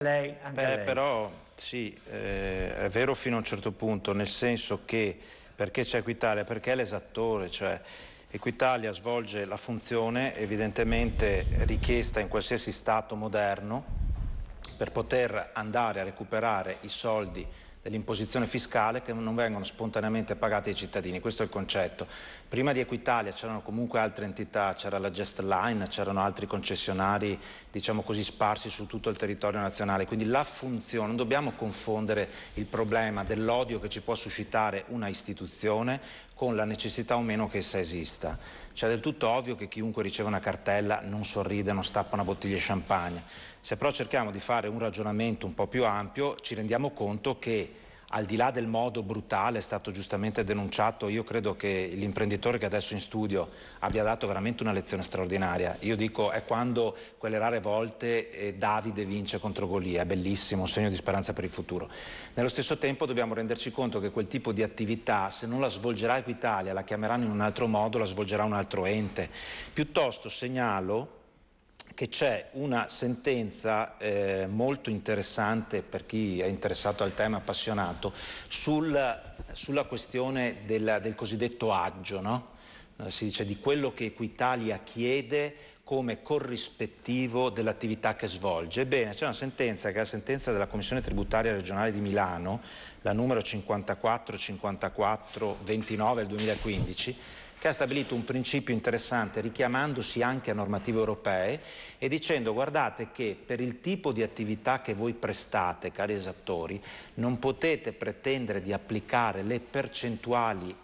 Lei, Beh, lei. Però sì, eh, è vero fino a un certo punto, nel senso che perché c'è Equitalia? Perché è l'esattore, cioè Equitalia svolge la funzione evidentemente richiesta in qualsiasi Stato moderno per poter andare a recuperare i soldi dell'imposizione fiscale che non vengono spontaneamente pagate ai cittadini, questo è il concetto. Prima di Equitalia c'erano comunque altre entità, c'era la Gest Line, c'erano altri concessionari diciamo così sparsi su tutto il territorio nazionale, quindi la funzione, non dobbiamo confondere il problema dell'odio che ci può suscitare una istituzione con la necessità o meno che essa esista. Cioè è del tutto ovvio che chiunque riceve una cartella non sorride, non stappa una bottiglia di champagne. Se però cerchiamo di fare un ragionamento un po' più ampio, ci rendiamo conto che al di là del modo brutale, è stato giustamente denunciato, io credo che l'imprenditore che adesso è in studio abbia dato veramente una lezione straordinaria. Io dico, è quando quelle rare volte eh, Davide vince contro Golia, è bellissimo, un segno di speranza per il futuro. Nello stesso tempo dobbiamo renderci conto che quel tipo di attività, se non la svolgerà Equitalia, la chiameranno in un altro modo, la svolgerà un altro ente. Piuttosto segnalo che c'è una sentenza eh, molto interessante per chi è interessato al tema appassionato sul, sulla questione della, del cosiddetto aggio, no? Eh, si dice di quello che Equitalia chiede come corrispettivo dell'attività che svolge. Ebbene, c'è una sentenza che è la sentenza della Commissione tributaria regionale di Milano, la numero 54 54 29 del 2015, che ha stabilito un principio interessante richiamandosi anche a normative europee e dicendo guardate che per il tipo di attività che voi prestate, cari esattori, non potete pretendere di applicare le percentuali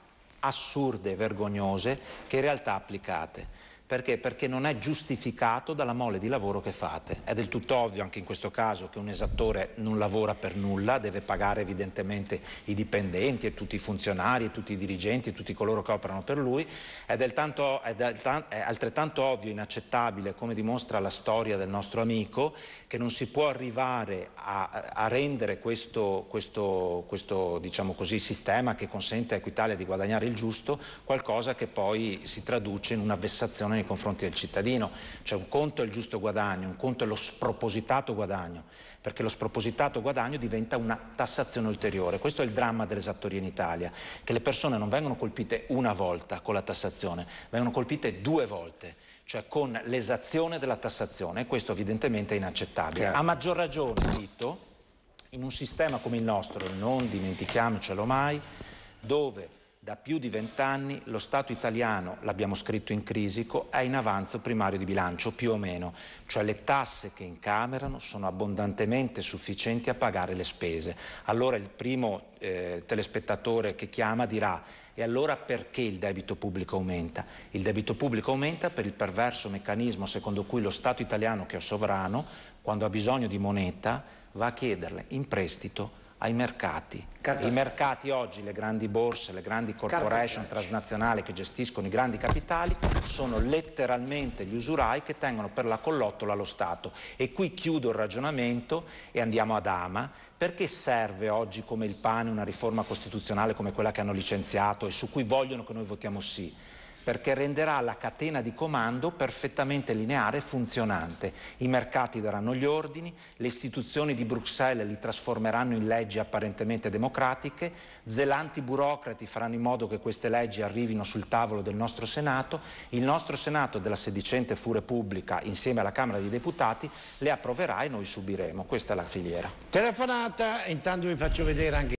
assurde e vergognose che in realtà applicate. Perché? Perché non è giustificato dalla mole di lavoro che fate. È del tutto ovvio anche in questo caso che un esattore non lavora per nulla, deve pagare evidentemente i dipendenti e tutti i funzionari, e tutti i dirigenti, tutti coloro che operano per lui. È, del tanto, è, del, è altrettanto ovvio, inaccettabile, come dimostra la storia del nostro amico, che non si può arrivare a, a rendere questo, questo, questo diciamo così, sistema che consente a Equitalia di guadagnare il giusto qualcosa che poi si traduce in una vessazione nei nei confronti del cittadino. Cioè un conto è il giusto guadagno, un conto è lo spropositato guadagno, perché lo spropositato guadagno diventa una tassazione ulteriore. Questo è il dramma dell'esattoria in Italia, che le persone non vengono colpite una volta con la tassazione, vengono colpite due volte cioè con l'esazione della tassazione questo evidentemente è inaccettabile. Chiaro. A maggior ragione, Tito, in un sistema come il nostro, non dimentichiamocelo mai, dove da più di vent'anni lo Stato italiano, l'abbiamo scritto in crisico, è in avanzo primario di bilancio, più o meno, cioè le tasse che incamerano sono abbondantemente sufficienti a pagare le spese. Allora il primo eh, telespettatore che chiama dirà e allora perché il debito pubblico aumenta? Il debito pubblico aumenta per il perverso meccanismo secondo cui lo Stato italiano che è sovrano, quando ha bisogno di moneta, va a chiederle in prestito ai mercati. I mercati oggi, le grandi borse, le grandi corporation transnazionali che gestiscono i grandi capitali, sono letteralmente gli usurai che tengono per la collottola lo Stato. E qui chiudo il ragionamento e andiamo ad Ama. Perché serve oggi come il pane una riforma costituzionale come quella che hanno licenziato e su cui vogliono che noi votiamo sì? perché renderà la catena di comando perfettamente lineare e funzionante. I mercati daranno gli ordini, le istituzioni di Bruxelles li trasformeranno in leggi apparentemente democratiche, zelanti burocrati faranno in modo che queste leggi arrivino sul tavolo del nostro Senato, il nostro Senato della sedicente Fu Repubblica insieme alla Camera dei Deputati le approverà e noi subiremo. Questa è la filiera. Telefonata, intanto vi faccio vedere anche